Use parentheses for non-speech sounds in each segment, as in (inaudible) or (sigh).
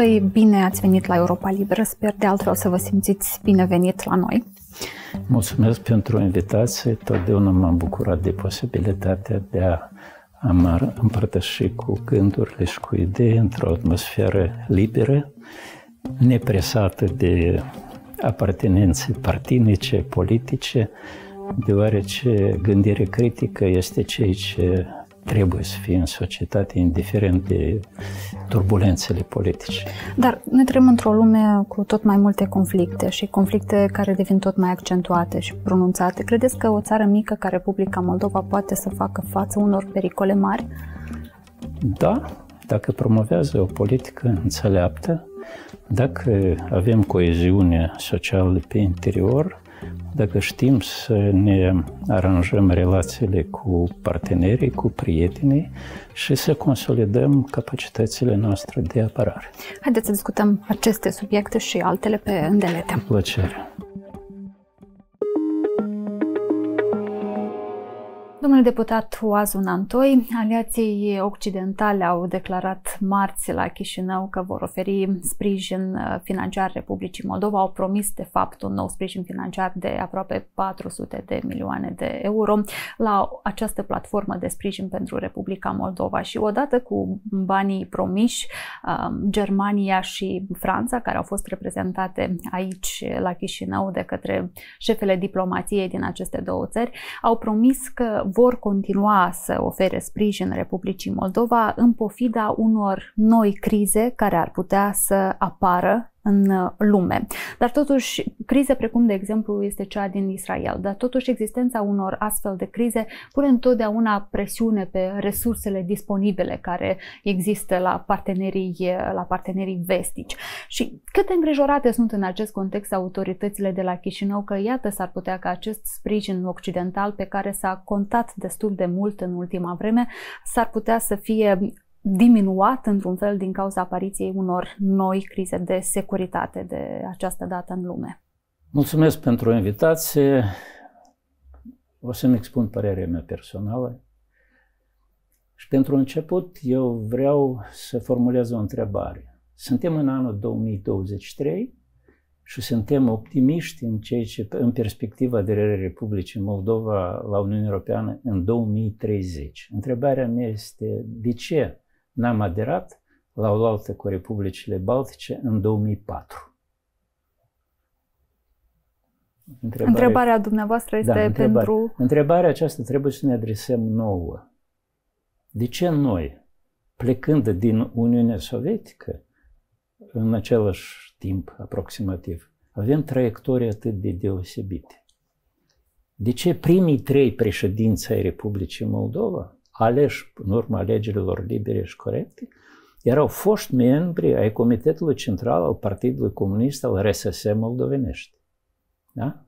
amândoi bine ați venit la Europa Liberă. Sper de altfel să vă simțiți binevenit la noi. Mulțumesc pentru invitație. Totdeauna m-am bucurat de posibilitatea de a am împărtășit cu gândurile și cu idei într-o atmosferă liberă, nepresată de apartenențe partinice, politice, deoarece gândire critică este ceea ce trebuie să fie în societate, indiferent de turbulențele politice. Dar noi trăim într-o lume cu tot mai multe conflicte și conflicte care devin tot mai accentuate și pronunțate. Credeți că o țară mică ca Republica Moldova poate să facă față unor pericole mari? Da, dacă promovează o politică înțeleaptă, dacă avem coeziune socială pe interior, dacă știm să ne aranjăm relațiile cu partenerii, cu prietenii și să consolidăm capacitățile noastre de apărare. Haideți să discutăm aceste subiecte și altele pe îndelete. Cu plăcere. Domnul deputat Oazu Nantoi, aliații occidentale au declarat marți la Chișinău că vor oferi sprijin uh, financiar Republicii Moldova. Au promis, de fapt, un nou sprijin financiar de aproape 400 de milioane de euro la această platformă de sprijin pentru Republica Moldova. Și odată cu banii promiși, um, Germania și Franța, care au fost reprezentate aici la Chișinău de către șefele diplomației din aceste două țări, au promis că vor continua să ofere sprijin Republicii Moldova în pofida unor noi crize care ar putea să apară în uh, lume. Dar totuși, crize precum de exemplu este cea din Israel, dar totuși existența unor astfel de crize pune întotdeauna presiune pe resursele disponibile care există la partenerii, uh, la partenerii vestici. Și cât de îngrijorate sunt în acest context autoritățile de la Chișinău că iată s-ar putea ca acest sprijin occidental pe care s-a contat destul de mult în ultima vreme s-ar putea să fie diminuat într-un fel din cauza apariției unor noi crize de securitate de această dată în lume. Mulțumesc pentru invitație. O să-mi expun părerea mea personală. Și pentru început, eu vreau să formulez o întrebare. Suntem în anul 2023 și suntem optimiști în, ceea ce, în perspectiva aderării Republicii Moldova la Uniunea Europeană în 2030. Întrebarea mea este de ce n-am aderat la altă cu Republicile Baltice în 2004. Întrebarea, întrebarea dumneavoastră da, este da, întrebare, pentru... Întrebarea aceasta trebuie să ne adresăm nouă. De ce noi, plecând din Uniunea Sovietică, în același timp aproximativ, avem traiectorii atât de deosebite? De ce primii trei președinți ai Republicii Moldova aleși în urma alegerilor libere și corecte, erau foști membri ai Comitetului Central al Partidului Comunist al RSS Moldovenești. Da?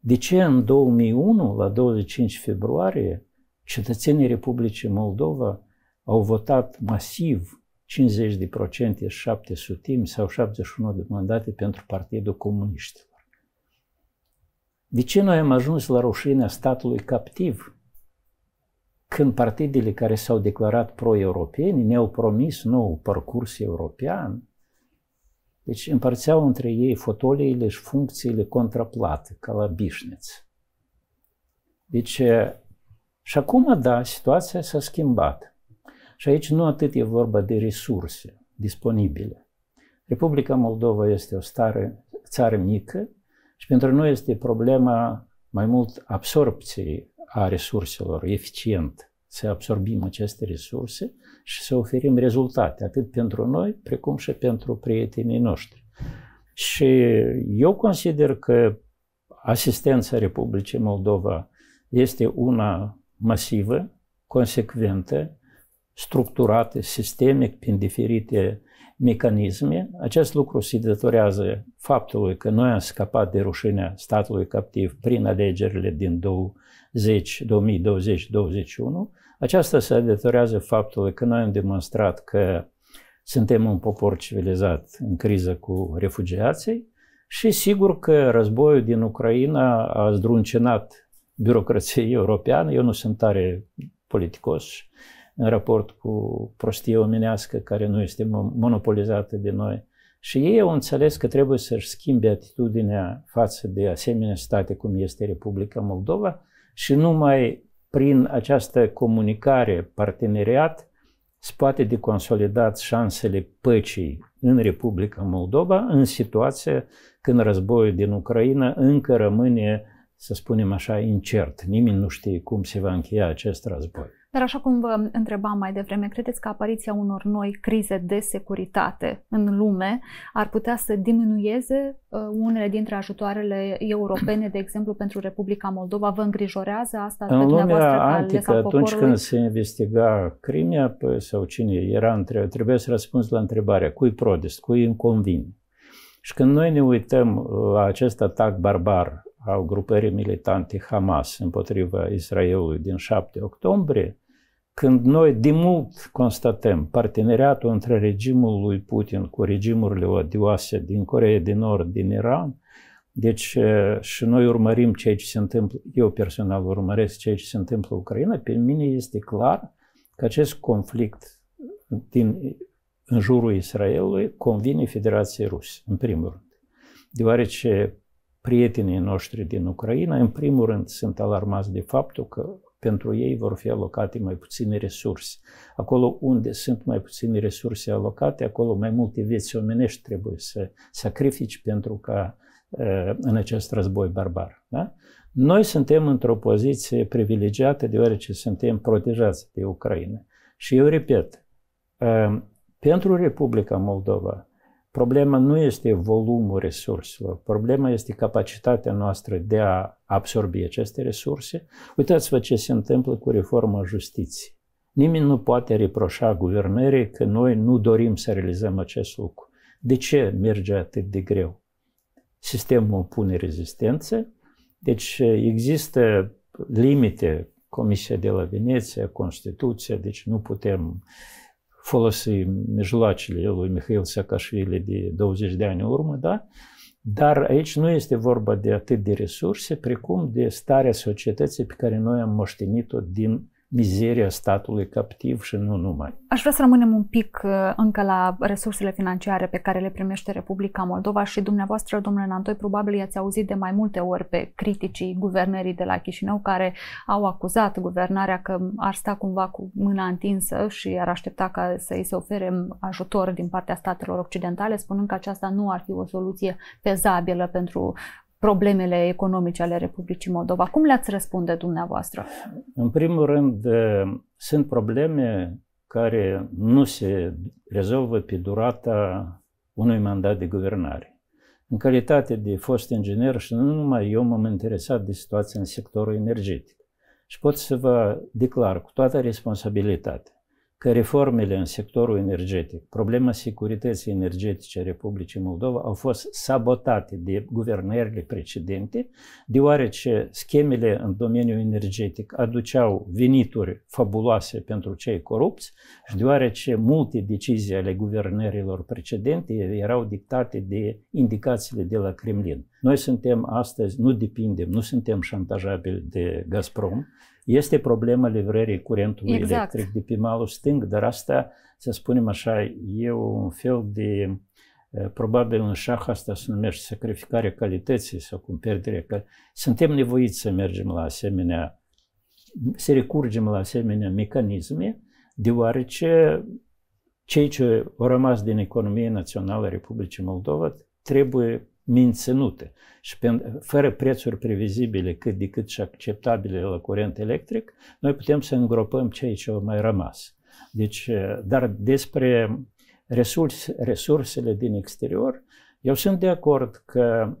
De ce în 2001, la 25 februarie, cetățenii Republicii Moldova au votat masiv 50 de procente, 7 sutimi sau 71 de mandate pentru Partidul Comuniștilor. De ce noi am ajuns la rușinea statului captiv când partidele care s-au declarat pro-europeni ne-au promis nou parcurs european, deci împărțeau între ei fotoliile și funcțiile contraplate, ca la bișneț. Deci, și acum, da, situația s-a schimbat. Și aici nu atât e vorba de resurse disponibile. Republica Moldova este o stare, țară mică și pentru noi este problema mai mult absorpției a resurselor, eficient, să absorbim aceste resurse și să oferim rezultate, atât pentru noi, precum și pentru prietenii noștri. Și eu consider că asistența Republicii Moldova este una masivă, consecventă, structurată, sistemic, prin diferite mecanisme, acest lucru se datorează faptului că noi am scăpat de rușinea statului captiv prin alegerile din 2020-2021. Aceasta se datorează faptului că noi am demonstrat că suntem un popor civilizat în criză cu refugiații și sigur că războiul din Ucraina a zdruncinat birocrației europeană. Eu nu sunt tare politicos în raport cu prostie omenească care nu este monopolizată de noi. Și ei au înțeles că trebuie să-și schimbe atitudinea față de asemenea state cum este Republica Moldova și numai prin această comunicare, parteneriat, se poate de consolidat șansele păcii în Republica Moldova în situația când războiul din Ucraina încă rămâne, să spunem așa, incert. Nimeni nu știe cum se va încheia acest război. Dar așa cum vă întrebam mai devreme, credeți că apariția unor noi crize de securitate în lume ar putea să diminueze uh, unele dintre ajutoarele europene, de exemplu pentru Republica Moldova? Vă îngrijorează asta în lumea antică, atunci când se investiga Crimea păi, sau cine era, între, trebuie să răspunzi la întrebarea cui protest, cui îmi Și când noi ne uităm la uh, acest atac barbar al grupării militante Hamas împotriva Israelului din 7 octombrie, când noi de mult constatăm parteneriatul între regimul lui Putin cu regimurile odioase din Coreea de Nord, din Iran, deci și noi urmărim ceea ce se întâmplă, eu personal urmăresc ceea ce se întâmplă în Ucraina, pe mine este clar că acest conflict din, în jurul Israelului convine Federației Rusă, în primul rând. Deoarece prietenii noștri din Ucraina, în primul rând, sunt alarmați de faptul că pentru ei vor fi alocate mai puține resurse. Acolo unde sunt mai puține resurse alocate, acolo mai multe vieți omenești trebuie să sacrifici pentru ca în acest război barbar. Da? Noi suntem într-o poziție privilegiată deoarece suntem protejați de Ucraina. Și eu repet, pentru Republica Moldova, Problema nu este volumul resurselor, problema este capacitatea noastră de a absorbi aceste resurse. Uitați-vă ce se întâmplă cu reforma justiției. Nimeni nu poate reproșa guvernării că noi nu dorim să realizăm acest lucru. De ce merge atât de greu? Sistemul pune rezistență. deci există limite Comisia de la Veneția, Constituția, deci nu putem uh, folosim mijloacele lui Mihail Saakashvili de 20 de ani urmă, da? Dar aici nu este vorba de atât de resurse, precum de starea societății pe care noi am moștenit-o din mizeria statului captiv și nu numai. Aș vrea să rămânem un pic uh, încă la resursele financiare pe care le primește Republica Moldova și dumneavoastră, domnule Nantoi, probabil i-ați auzit de mai multe ori pe criticii guvernării de la Chișinău care au acuzat guvernarea că ar sta cumva cu mâna întinsă și ar aștepta ca să îi se ofere ajutor din partea statelor occidentale, spunând că aceasta nu ar fi o soluție fezabilă pentru problemele economice ale Republicii Moldova. Cum le-ați răspunde dumneavoastră? În primul rând, eh, sunt probleme care nu se rezolvă pe durata unui mandat de guvernare. În calitate de fost inginer și nu numai eu m-am interesat de situația în sectorul energetic. Și pot să vă declar cu toată responsabilitatea că reformele în sectorul energetic, problema securității energetice a Republicii Moldova au fost sabotate de guvernările precedente, deoarece schemele în domeniul energetic aduceau venituri fabuloase pentru cei corupți și deoarece multe decizii ale guvernărilor precedente erau dictate de indicațiile de la Kremlin. Noi suntem astăzi, nu depindem, nu suntem șantajabili de Gazprom, este problema livrării curentului exact. electric de pe malul stâng, dar asta, să spunem așa, e un fel de, probabil în șah asta se numește sacrificarea calității sau cum pierdere, că suntem nevoiți să mergem la asemenea, să recurgem la asemenea mecanisme, deoarece cei ce au rămas din economie națională a Republicii Moldova trebuie menținute și pe, fără prețuri previzibile cât de cât și acceptabile la curent electric, noi putem să îngropăm cei ce au mai rămas. Deci, eh, dar despre resurs, resursele din exterior, eu sunt de acord că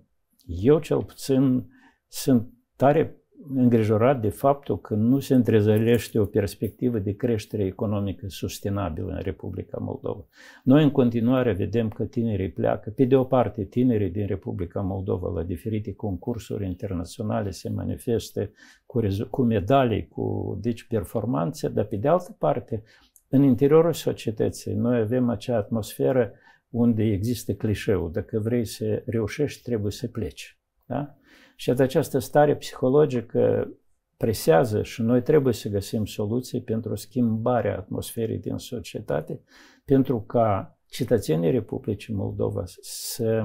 eu cel puțin sunt tare îngrijorat de faptul că nu se întrezălește o perspectivă de creștere economică sustenabilă în Republica Moldova. Noi în continuare vedem că tinerii pleacă. Pe de o parte, tinerii din Republica Moldova la diferite concursuri internaționale se manifestă cu, cu medalii, cu deci, performanțe, dar pe de altă parte, în interiorul societății noi avem acea atmosferă unde există clișeul, dacă vrei să reușești, trebuie să pleci. Da? Și această stare psihologică presează și noi trebuie să găsim soluții pentru schimbarea atmosferei din societate, pentru ca cetățenii Republicii Moldova să,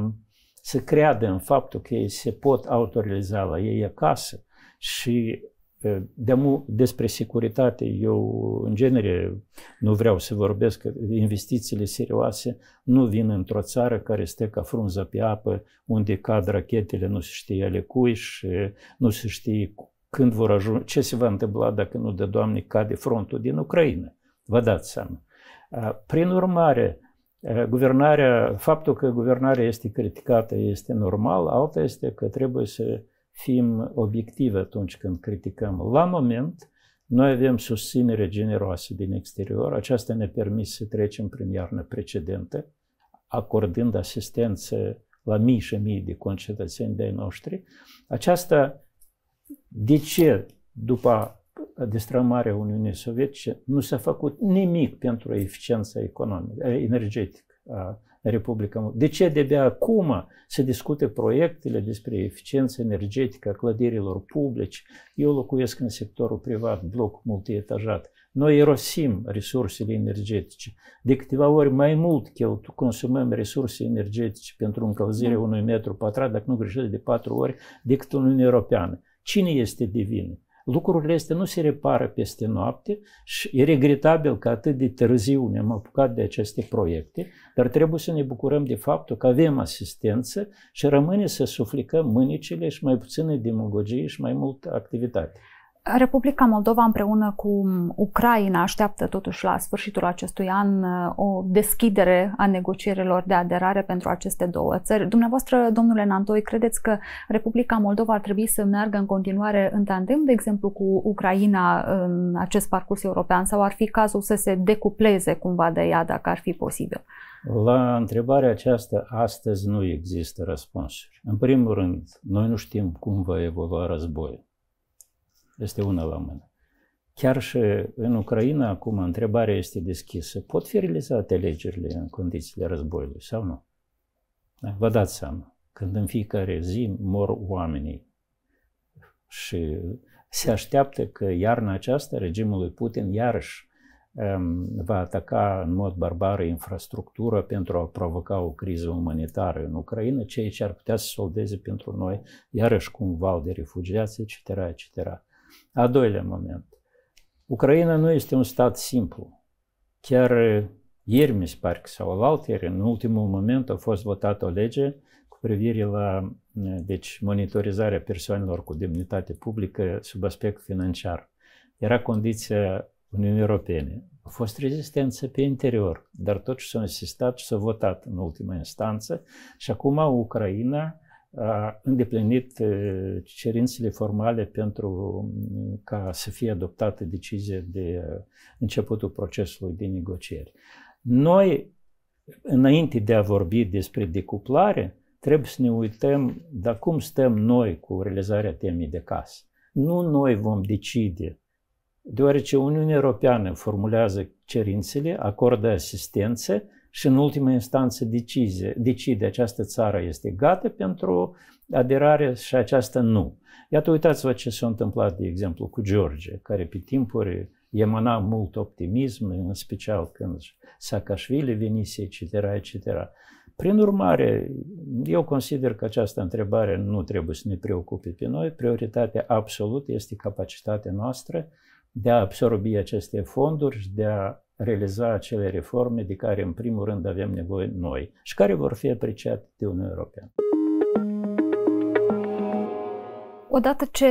să creadă în faptul că ei se pot autorealiza la ei acasă și de despre securitate, eu în genere nu vreau să vorbesc, că investițiile serioase nu vin într-o țară care stă ca frunza pe apă, unde cad rachetele, nu se știe ale cui și nu se știe când vor ajunge, ce se va întâmpla dacă nu de Doamne cade frontul din Ucraina. Vă dați seama. Prin urmare, guvernarea, faptul că guvernarea este criticată este normal, alta este că trebuie să fim obiective, atunci când criticăm. La moment, noi avem susținere generoasă din exterior. Aceasta ne permis să trecem prin iarnă precedentă, acordând asistență la mii și mii de concetățeni de noștri. Aceasta, de ce după destrămarea Uniunii Sovietice nu s-a făcut nimic pentru eficiența economică, energetică a Republica Moldova. De ce de-abia acum se discute proiectele despre eficiență energetică a clădirilor publici? Eu locuiesc în sectorul privat, bloc multietajat. Noi erosim resursele energetice. De câteva ori mai mult consumăm resurse energetice pentru încălzirea mm. unui metru pătrat, dacă nu greșesc, de patru ori decât Uniunea Europeană. Cine este de vină? lucrurile astea nu se repară peste noapte și e regretabil că atât de târziu ne-am apucat de aceste proiecte, dar trebuie să ne bucurăm de faptul că avem asistență și rămâne să suflicăm mânicile și mai puțină demagogie și mai multă activitate. Republica Moldova împreună cu Ucraina așteaptă totuși la sfârșitul acestui an uh, o deschidere a negocierilor de aderare pentru aceste două țări. Dumneavoastră, domnule Nantoi, credeți că Republica Moldova ar trebui să meargă în continuare în tandem, de exemplu, cu Ucraina în acest parcurs european sau ar fi cazul să se decupleze cumva de ea dacă ar fi posibil? La întrebarea aceasta astăzi nu există răspunsuri. În primul rând, noi nu știm cum va evolua războiul. Este una la mână. Chiar și în Ucraina, acum, întrebarea este deschisă. Pot fi realizate alegerile în condițiile războiului sau nu? Da? Vă dați seama, când în fiecare zi mor oamenii și se așteaptă că iarna aceasta regimul lui Putin iarăși ehm, va ataca în mod barbar infrastructură pentru a provoca o criză umanitară în Ucraina, ceea ce ar putea să soldeze pentru noi iarăși cu un val de refugiați, etc., etc. A doilea moment. Ucraina nu este un stat simplu. Chiar uh, ieri, mi se pare că, sau alaltieri, în ultimul moment a fost votată o lege cu privire la uh, deci, monitorizarea persoanelor cu demnitate publică sub aspect financiar. Era condiția Uniunii Europene. A fost rezistență pe interior, dar totuși s-a insistat și s-a votat în ultima instanță și acum Ucraina a îndeplinit cerințele formale pentru ca să fie adoptată decizia de începutul procesului de negocieri. Noi, înainte de a vorbi despre decuplare, trebuie să ne uităm dar cum stăm noi cu realizarea temei de casă. Nu noi vom decide, deoarece Uniunea Europeană formulează cerințele, acordă asistență, și în ultima instanță decizie, decide această țară este gata pentru aderare și aceasta nu. Iată, uitați-vă ce s-a întâmplat, de exemplu, cu George, care pe timpuri emana mult optimism, în special când Saakashvili venise, etc., etc. Prin urmare, eu consider că această întrebare nu trebuie să ne preocupe pe noi. Prioritatea absolută este capacitatea noastră de a absorbi aceste fonduri și de a realiza acele reforme de care, în primul rând, avem nevoie noi și care vor fi apreciate de Uniunea Europeană. Odată ce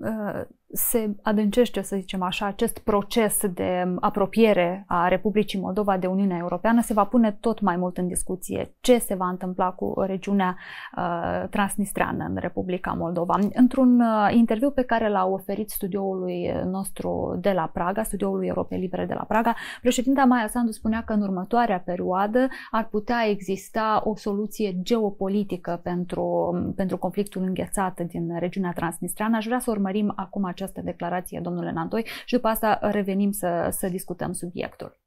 uh, se adâncește, să zicem așa, acest proces de apropiere a Republicii Moldova de Uniunea Europeană se va pune tot mai mult în discuție ce se va întâmpla cu regiunea uh, transnistreană în Republica Moldova. Într-un uh, interviu pe care l-a oferit studioului nostru de la Praga, studioului Europei Libere de la Praga, președinta Maia Sandu spunea că în următoarea perioadă ar putea exista o soluție geopolitică pentru, pentru conflictul înghețat din regiunea transnistreană. Aș vrea să urmărim acum această declarație, domnule Nantoi, și după asta revenim să, să discutăm subiectul.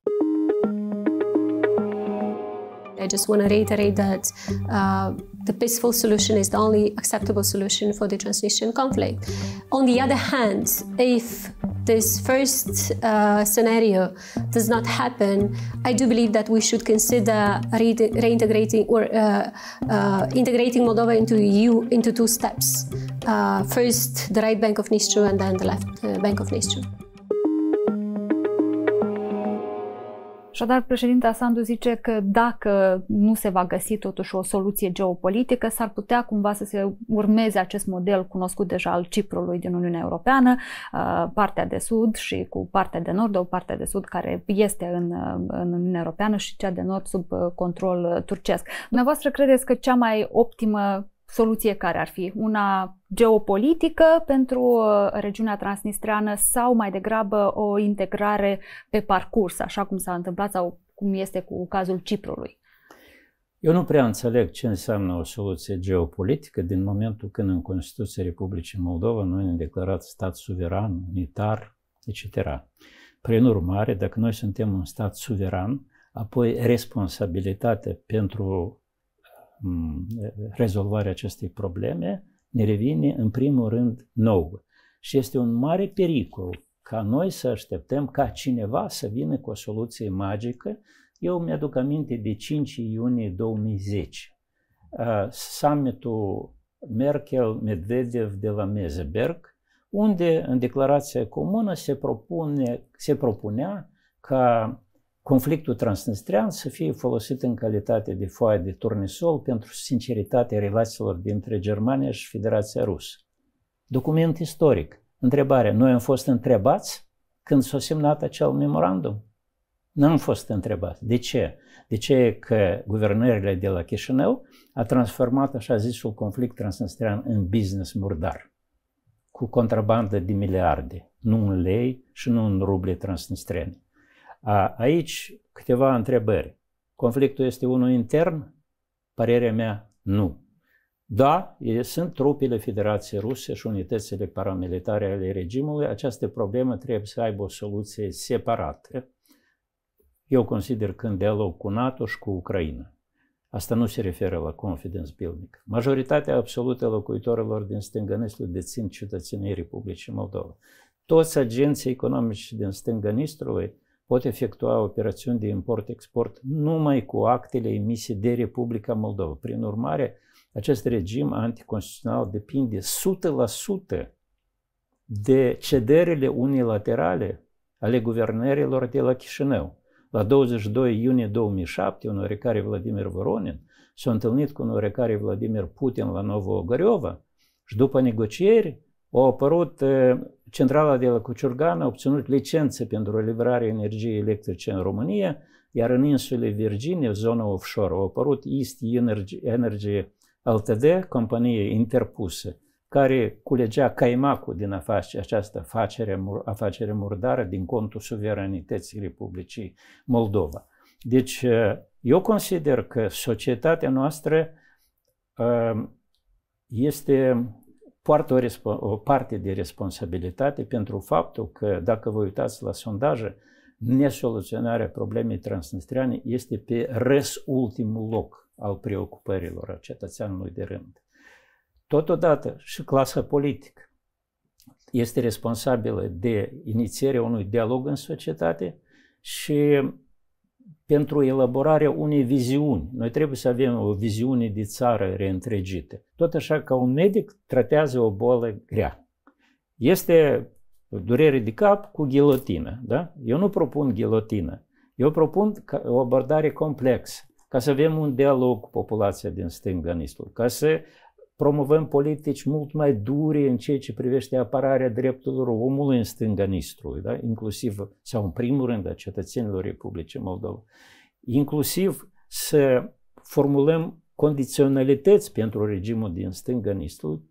I just want to reiterate that uh, the peaceful solution is the only acceptable solution for the Transnistrian conflict. On the other hand, if this first uh, scenario does not happen, I do believe that we should consider re- reintegrating or uh, uh, integrating Moldova into EU into two steps. Uh, first, the right bank of Nistru and then the left uh, bank of Nistru. Așadar, președinta Sandu zice că dacă nu se va găsi totuși o soluție geopolitică, s-ar putea cumva să se urmeze acest model cunoscut deja al Ciprului din Uniunea Europeană, partea de sud și cu partea de nord, o parte de sud care este în, în Uniunea Europeană și cea de nord sub control turcesc. Dumneavoastră credeți că cea mai optimă soluție care ar fi? Una geopolitică pentru uh, regiunea transnistreană sau mai degrabă o integrare pe parcurs, așa cum s-a întâmplat sau cum este cu cazul Ciprului? Eu nu prea înțeleg ce înseamnă o soluție geopolitică din momentul când în Constituția Republicii Moldova noi ne-am declarat stat suveran, unitar, etc. Prin urmare, dacă noi suntem un stat suveran, apoi responsabilitatea pentru Mm, rezolvarea acestei probleme ne revine în primul rând nouă. Și este un mare pericol ca noi să așteptăm ca cineva să vină cu o soluție magică. Eu mi-aduc aminte de 5 iunie 2010, summitul Merkel-Medvedev de la Meseberg, unde în declarația comună se, propune, se propunea ca conflictul transnistrean să fie folosit în calitate de foaie de turnisol pentru sinceritatea relațiilor dintre Germania și Federația Rusă. Document istoric. Întrebare. Noi am fost întrebați când s-a semnat acel memorandum? Nu am fost întrebați. De ce? De ce e că guvernările de la Chișinău a transformat așa zisul conflict transnistrean în business murdar? Cu contrabandă de miliarde, nu în lei și nu în ruble transnistrene. A, aici câteva întrebări. Conflictul este unul intern? Părerea mea, nu. Da, sunt trupele Federației Ruse și unitățile paramilitare ale regimului. Această problemă trebuie să aibă o soluție separată. Eu consider în dialog cu NATO și cu Ucraina. Asta nu se referă la confidence building. Majoritatea absolută a locuitorilor din stânga-nistru dețin cetățenii Republicii Moldova. Toți agenții economici din stângănistrului pot efectua operațiuni de import-export numai cu actele emise de Republica Moldova. Prin urmare, acest regim anticonstituțional depinde 100% de cederile unilaterale ale guvernărilor de la Chișinău. La 22 iunie 2007, un oricare Vladimir Voronin s-a întâlnit cu un oricare Vladimir Putin la Novo Ogoreva și după negocieri au apărut eh, centrala de la Cuciurgan a obținut licențe pentru livrare energiei electrice în România, iar în insule Virginia, zona offshore, au apărut East Energy, Energy Ltd, companie interpusă, care culegea caimacul din afac- această afacere, afacere murdară din contul suveranității Republicii Moldova. Deci, eh, eu consider că societatea noastră eh, este poartă o, o parte de responsabilitate pentru faptul că, dacă vă uitați la sondaje, nesoluționarea problemei transnistriane este pe res ultimul loc al preocupărilor a cetățeanului de rând. Totodată și clasa politică este responsabilă de inițierea unui dialog în societate și pentru elaborarea unei viziuni. Noi trebuie să avem o viziune de țară reîntregită. Tot așa ca un medic tratează o boală grea. Este durere de cap cu ghilotină. Da? Eu nu propun ghilotină. Eu propun o abordare complexă, ca să avem un dialog cu populația din stânga ca să promovăm politici mult mai dure în ceea ce privește apărarea drepturilor omului în stânga Nistrului, da? inclusiv, sau în primul rând, a cetățenilor Republicii Moldova, inclusiv să formulăm condiționalități pentru regimul din stânga Nistrului,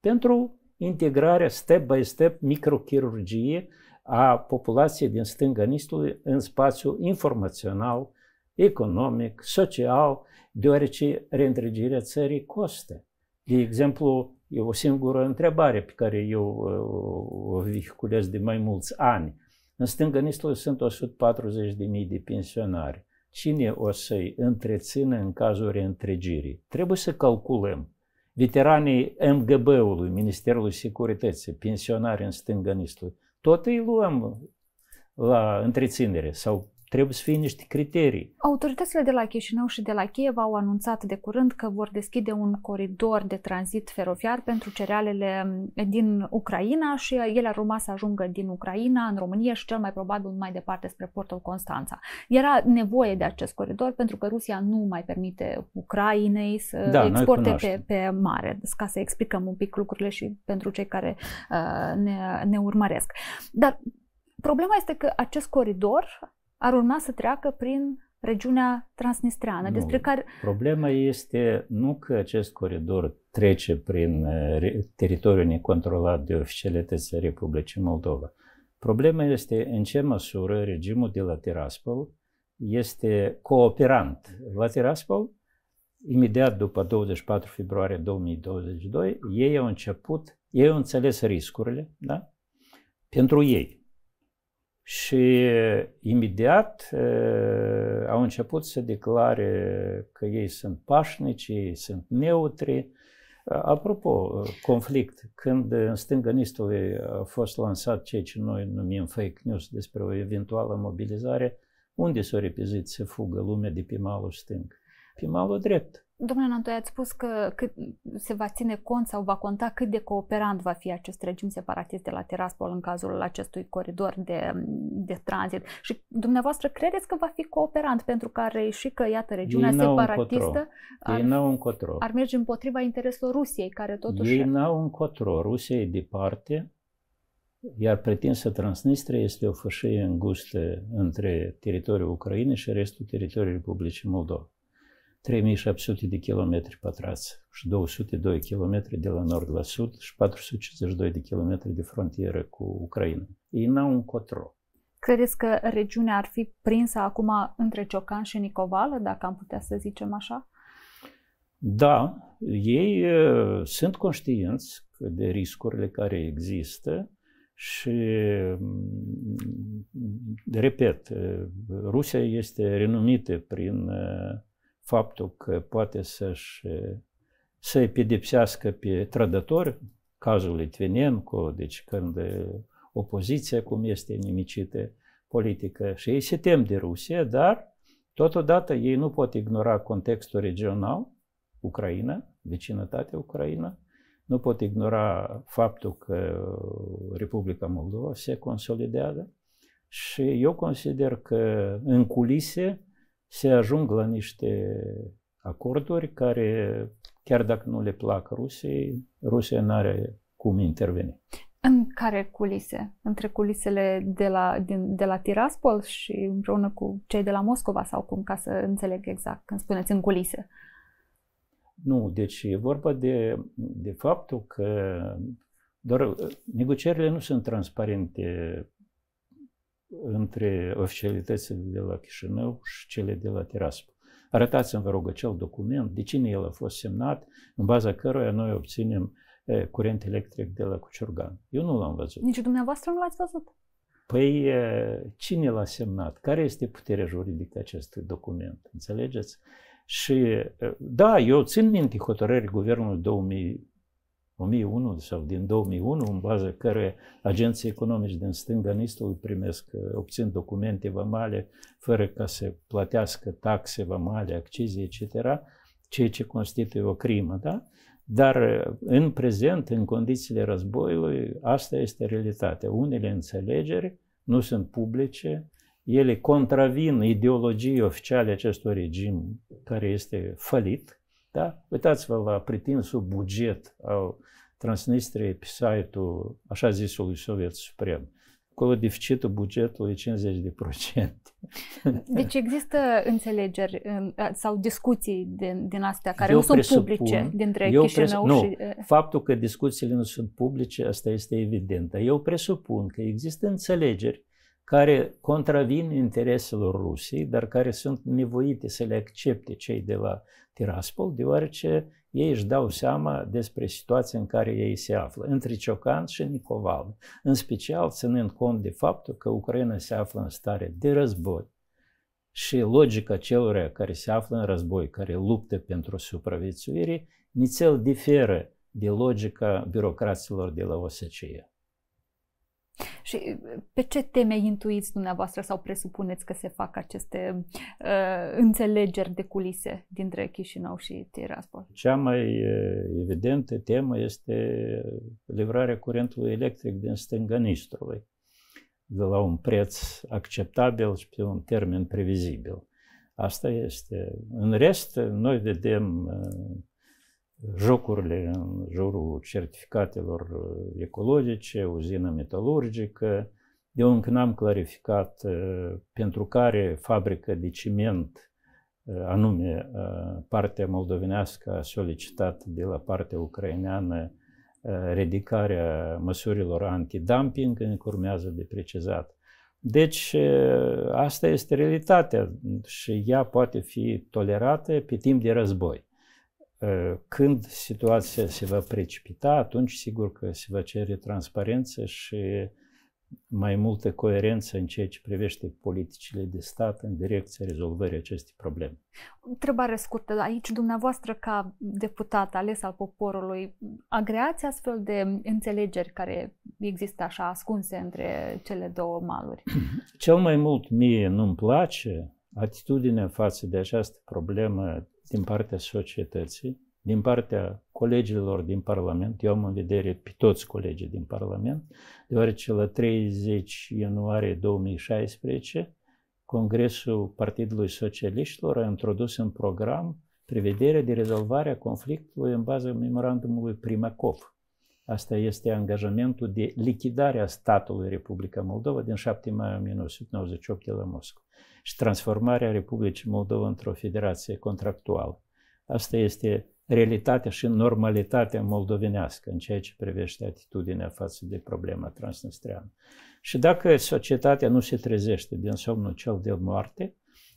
pentru integrarea step by step microchirurgie a populației din stânga Nistrului în spațiul informațional, economic, social, deoarece reîntregirea țării costă. De exemplu, e o singură întrebare pe care eu uh, o vehiculez de mai mulți ani. În Stângănistul sunt 140.000 de pensionari. Cine o să-i întrețină în cazul reîntregirii? Trebuie să calculăm. Veteranii MGB-ului, Ministerului Securității, pensionari în Stângănistul, tot îi luăm la întreținere sau trebuie să fie niște criterii. Autoritățile de la Chișinău și de la Kiev au anunțat de curând că vor deschide un coridor de tranzit feroviar pentru cerealele din Ucraina și ele ar urma să ajungă din Ucraina în România și cel mai probabil mai departe spre portul Constanța. Era nevoie de acest coridor pentru că Rusia nu mai permite Ucrainei să da, exporte pe, pe mare, deci, ca să explicăm un pic lucrurile și pentru cei care uh, ne, ne urmăresc. Dar Problema este că acest coridor ar urma să treacă prin regiunea transnistreană, nu. despre care... Problema este nu că acest coridor trece prin uh, teritoriul necontrolat de oficialitățile Republicii Moldova. Problema este în ce măsură regimul de la Tiraspol este cooperant. La Tiraspol, imediat după 24 februarie 2022, ei au început, ei au înțeles riscurile, da? Pentru ei. Și eh, imediat eh, au început să declare că ei sunt pașnici, ei sunt neutri. Eh, apropo, conflict, când în stânga Nistului a fost lansat ceea ce noi numim fake news despre o eventuală mobilizare, unde s-a repezit să fugă lumea de pe malul stâng? Pe malul drept. Domnule Nantoi, ați spus că cât se va ține cont sau va conta cât de cooperant va fi acest regim separatist de la Tiraspol în cazul acestui coridor de, de tranzit. Și dumneavoastră credeți că va fi cooperant pentru ar reuși că, iată, regiunea Ei separatistă ar, încotro. ar merge împotriva intereselor Rusiei, care totuși... Ei n-au încotro. Rusia e departe, iar pretinsă Transnistria este o fășie îngustă între teritoriul Ucrainei și restul teritoriului Republicii Moldova. 3700 de kilometri pătrați și 202 km de la nord la sud și 452 de km de frontieră cu Ucraina. Ei n-au încotro. Credeți că regiunea ar fi prinsă acum între Ciocan și Nicovală, dacă am putea să zicem așa? Da, ei uh, sunt conștienți de riscurile care există și, repet, Rusia este renumită prin uh, faptul că poate să-și să pedepsească pe trădători, cazul Litvinenko, deci când opoziția cum este nimicită politică și ei se tem de Rusia, dar totodată ei nu pot ignora contextul regional, Ucraina, vecinătatea Ucraina, nu pot ignora faptul că Republica Moldova se consolidează și eu consider că în culise se ajung la niște acorduri care, chiar dacă nu le plac Rusiei, Rusia nu are cum interveni. În care culise? Între culisele de la, din, de la Tiraspol și împreună cu cei de la Moscova sau cum, ca să înțeleg exact când spuneți în culise? Nu, deci e vorba de, de faptul că doar negocierile nu sunt transparente între oficialitățile de la Chișinău și cele de la Tiraspol. Arătați-mi, vă rog, acel document, de cine el a fost semnat, în baza căruia noi obținem e, curent electric de la Cuciurgan. Eu nu l-am văzut. Nici dumneavoastră nu l-ați văzut? Păi e, cine l-a semnat? Care este puterea juridică acestui document? Înțelegeți? Și da, eu țin minte hotărâri Guvernului 2000, 2001 sau din 2001, în baza care agenții economici din stânga Nistului primesc, uh, obțin documente vamale fără ca să plătească taxe vamale, accize, etc., ceea ce constituie o crimă, da? Dar uh, în prezent, în condițiile războiului, asta este realitatea. Unele înțelegeri nu sunt publice, ele contravin ideologiei oficiale acestui regim care este falit, da? Uitați-vă la pretinsul buget al Transnistriei pe site-ul așa zisului Soviet Suprem. Acolo deficitul bugetului e 50%. (laughs) Deci există înțelegeri sau discuții din, din astea care eu nu sunt publice dintre eu Chișinău și... nu, Faptul că discuțiile nu sunt publice, asta este evident. Dar eu presupun că există înțelegeri care contravin intereselor Rusiei, dar care sunt nevoite să le accepte cei de la Tiraspol, deoarece ei își dau seama despre situația în care ei se află, între Ciocan și Nicoval, în special ținând cont de faptul că Ucraina se află în stare de război și logica celor care se află în război, care luptă pentru supraviețuire, nițel diferă de logica birocraților de la OSCE. Și pe ce teme intuiți dumneavoastră sau presupuneți că se fac aceste uh, înțelegeri de culise dintre Chișinău și Tiraspol? Cea mai uh, evidentă temă este livrarea curentului electric din stânga Nistrului de la un preț acceptabil și pe un termen previzibil. Asta este. În rest, noi vedem uh, jocurile în jurul certificatelor uh, ecologice, uzina metalurgică. Eu încă n-am clarificat uh, pentru care fabrică de ciment uh, anume partea moldovenească a solicitat de la partea ucraineană ridicarea măsurilor antidumping, încă urmează de precizat. Deci asta este realitatea și ea poate fi tolerată pe timp de război. Ă, când situația se va precipita, atunci sigur că se va cere transparență și mai multă coerență în ceea ce privește politicile de stat în direcția rezolvării acestei probleme. Întrebare scurtă. Aici dumneavoastră ca deputat ales al poporului, agreați astfel de înțelegeri care există așa ascunse între cele două maluri? Cel mai mult mie nu-mi place atitudinea față de această problemă din partea societății, din partea colegilor din Parlament, eu am în vedere pe toți colegii din Parlament, deoarece la 30 ianuarie 2016 Congresul Partidului Socialiștilor a introdus în program prevederea de rezolvare a conflictului în baza memorandumului Primacov. Asta este angajamentul de lichidare a statului Republica Moldova din 7 mai 1998 de la Moscova și transformarea Republicii Moldova într-o federație contractuală. Asta este realitatea și normalitatea moldovenească în ceea ce privește atitudinea față de problema transnistreană. Și dacă societatea nu se trezește din somnul cel de moarte,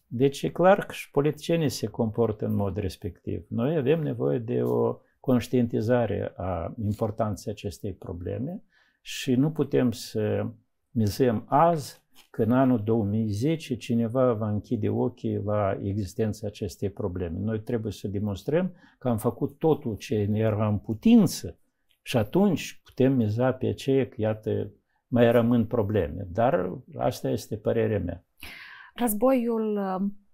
deci e clar că și politicienii se comportă în mod respectiv. Noi avem nevoie de o conștientizare a importanței acestei probleme și nu putem să mizăm azi că în anul 2010 cineva va închide ochii la existența acestei probleme. Noi trebuie să demonstrăm că am făcut totul ce ne era în putință și atunci putem miza pe aceea că, iată, mai rămân probleme. Dar asta este părerea mea. Războiul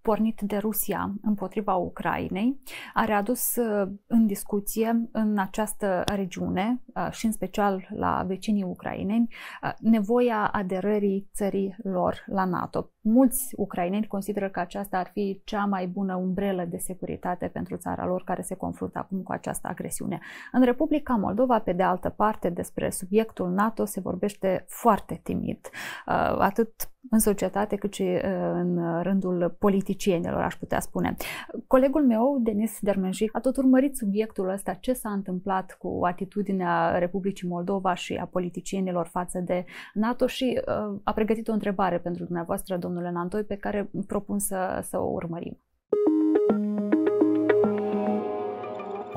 pornit de Rusia împotriva Ucrainei a readus uh, în discuție în această regiune uh, și în special la vecinii ucraineni uh, nevoia aderării țării lor la NATO. Mulți ucraineni consideră că aceasta ar fi cea mai bună umbrelă de securitate pentru țara lor care se confruntă acum cu această agresiune. În Republica Moldova, pe de altă parte, despre subiectul NATO se vorbește foarte timid, uh, atât în societate cât și uh, în rândul politicienilor, aș putea spune. Colegul meu, Denis Dermenjic, a tot urmărit subiectul ăsta, ce s-a întâmplat cu atitudinea Republicii Moldova și a politicienilor față de NATO și uh, a pregătit o întrebare pentru dumneavoastră, domnul domnule Nantoi, pe care propun să, să o urmărim.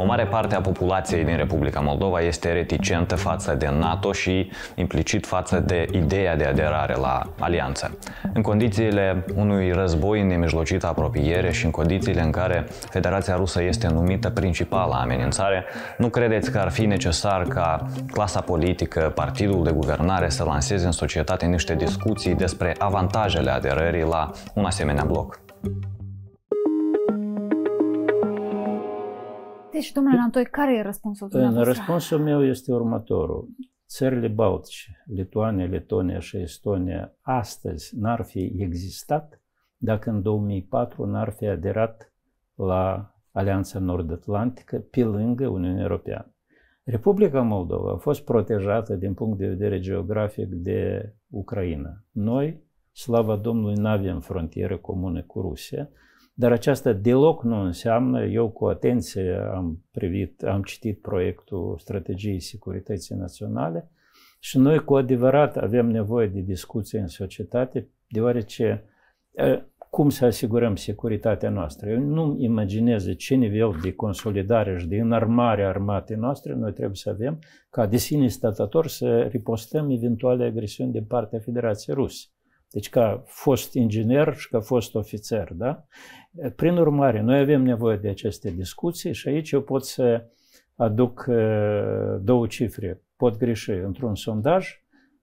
O mare parte a populației din Republica Moldova este reticentă față de NATO și implicit față de ideea de aderare la alianță. În condițiile unui război în nemijlocită apropiere și în condițiile în care Federația Rusă este numită principala amenințare, nu credeți că ar fi necesar ca clasa politică, partidul de guvernare să lanseze în societate niște discuții despre avantajele aderării la un asemenea bloc? Și domnule Antoi, care e răspunsul dumneavoastră? Răspunsul meu este următorul. Țările Baltice, Lituania, Letonia și Estonia, astăzi n-ar fi existat dacă în 2004 n-ar fi aderat la Alianța Nord-Atlantică pe lângă Uniunea Europeană. Republica Moldova a fost protejată din punct de vedere geografic de Ucraina. Noi, slava Domnului, nu avem frontieră comună cu Rusia, dar aceasta deloc nu înseamnă, eu cu atenție am privit, am citit proiectul strategiei securității naționale și noi cu adevărat avem nevoie de discuție în societate, deoarece cum să asigurăm securitatea noastră. Eu nu imaginez ce nivel de consolidare și de înarmare a armatei noastre noi trebuie să avem ca de sine statător să ripostăm eventuale agresiuni din partea Federației Rusă. Deci ca fost inginer și ca fost ofițer, da? Prin urmare, noi avem nevoie de aceste discuții și aici eu pot să aduc uh, două cifre. Pot greși într-un sondaj,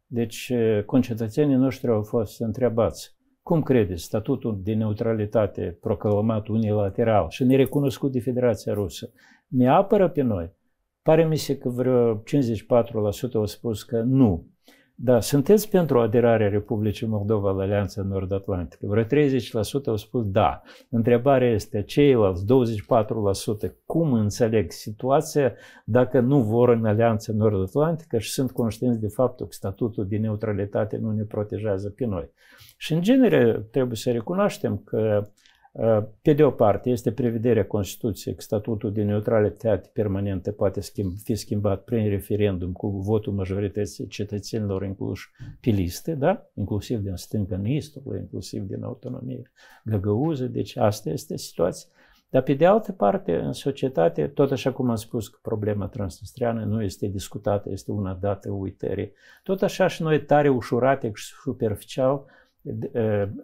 deci uh, concetățenii noștri au fost întrebați cum credeți statutul de neutralitate proclamat unilateral și nerecunoscut de Federația Rusă ne apără pe noi? Pare mi se că vreo 54% au spus că nu da, sunteți pentru aderarea Republicii Moldova la Alianța Nord-Atlantică? Vreo 30% au spus da. Întrebarea este ceilalți 24% cum înțeleg situația dacă nu vor în Alianța Nord-Atlantică și sunt conștienți de faptul că statutul de neutralitate nu ne protejează pe noi. Și în genere trebuie să recunoaștem că uh, Э, pe de o parte, este prevederea Constituției că statutul de neutralitate permanentă poate schimb, fi schimbat prin referendum cu votul majorității cetățenilor incluși pe liste, da? inclusiv din stânga în inclusiv din autonomie găgăuză. Deci asta este situația. Dar pe de altă parte, în societate, tot așa cum am spus că problema transnistriană nu este discutată, este una dată uitării, tot așa și noi tare ușurate și superficial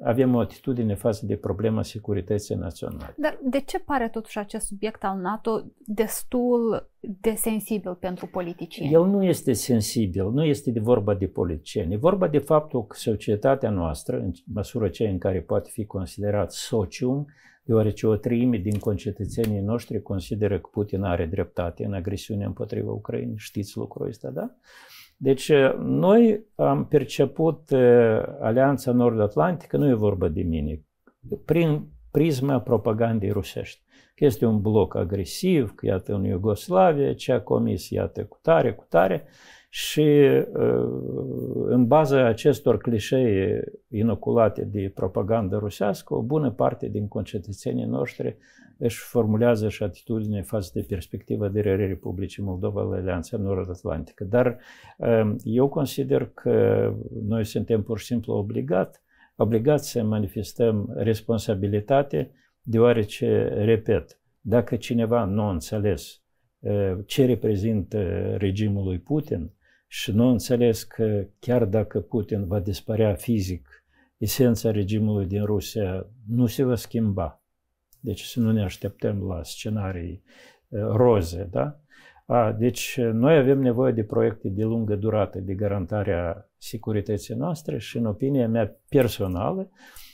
avem o atitudine față de problema securității naționale. Dar de ce pare totuși acest subiect al NATO destul de sensibil pentru politicieni? El nu este sensibil, nu este de vorba de politicieni. E vorba de faptul că societatea noastră, în măsură cea în care poate fi considerat socium, deoarece o treime din concetățenii noștri consideră că Putin are dreptate în agresiunea împotriva Ucrainei. Știți lucrul ăsta, da? Uh, deci eh, noi am perceput eh, Alianța Nord-Atlantică, nu e vorba de mine, prin prisma propagandei rusești. Că este un bloc agresiv, că iată în Iugoslavia, ce a comis, iată, cu tare, cu tare, și eh, în baza acestor clișee inoculate de propaganda rusească, o bună parte din concetățenii noștri își formulează și atitudine față de perspectiva aderării Republicii Moldova la Alianța Nord-Atlantică. Dar ehm, eu consider că noi suntem pur și simplu obligat, obligați să manifestăm responsabilitate, deoarece, repet, dacă cineva nu a înțeles ehm, ce reprezintă regimul lui Putin și nu a înțeles că chiar dacă Putin va dispărea fizic, esența regimului din Rusia nu se va schimba deci să nu ne așteptăm la scenarii roze, da? A, deci noi avem nevoie de proiecte de lungă durată de garantarea securității noastre și în opinia mea personală,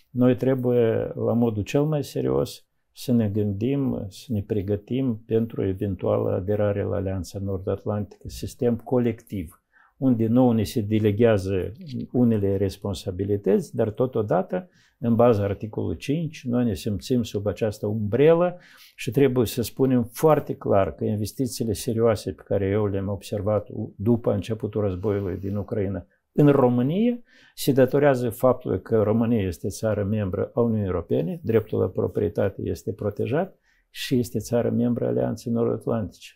noi trebuie la modul cel mai serios să ne gândim, să ne pregătim pentru eventuală aderare la Alianța Nord-Atlantică, sistem colectiv, unde nouă ne se delegează unele responsabilități, dar totodată în baza articolului 5, noi ne simțim sub această umbrelă și trebuie să spunem foarte clar că investițiile serioase pe care eu le-am observat după începutul războiului din Ucraina în România se datorează faptului că România este țară membră a Uniunii Europene, dreptul la proprietate este protejat și este țară membră a Alianței Nord-Atlantice.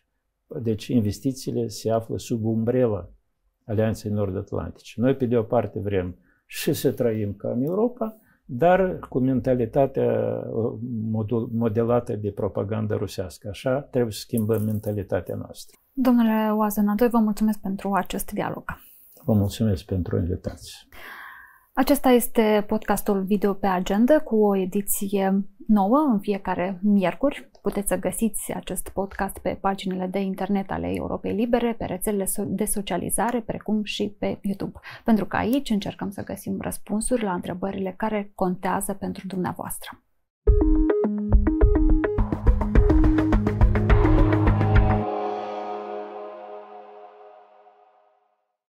Deci investițiile se află sub umbrela Alianței Nord-Atlantice. Noi, pe de o parte, vrem și să trăim ca în Europa, dar cu mentalitatea uh, modelată de propaganda rusească. Așa trebuie să schimbăm mentalitatea noastră. Domnule Oază, doi vă mulțumesc pentru acest dialog. Vă mulțumesc pentru invitație. Acesta este podcastul Video pe Agenda cu o ediție nouă în fiecare miercuri. Puteți să găsiți acest podcast pe paginile de internet ale Europei Libere, pe rețelele de socializare, precum și pe YouTube, pentru că aici încercăm să găsim răspunsuri la întrebările care contează pentru dumneavoastră.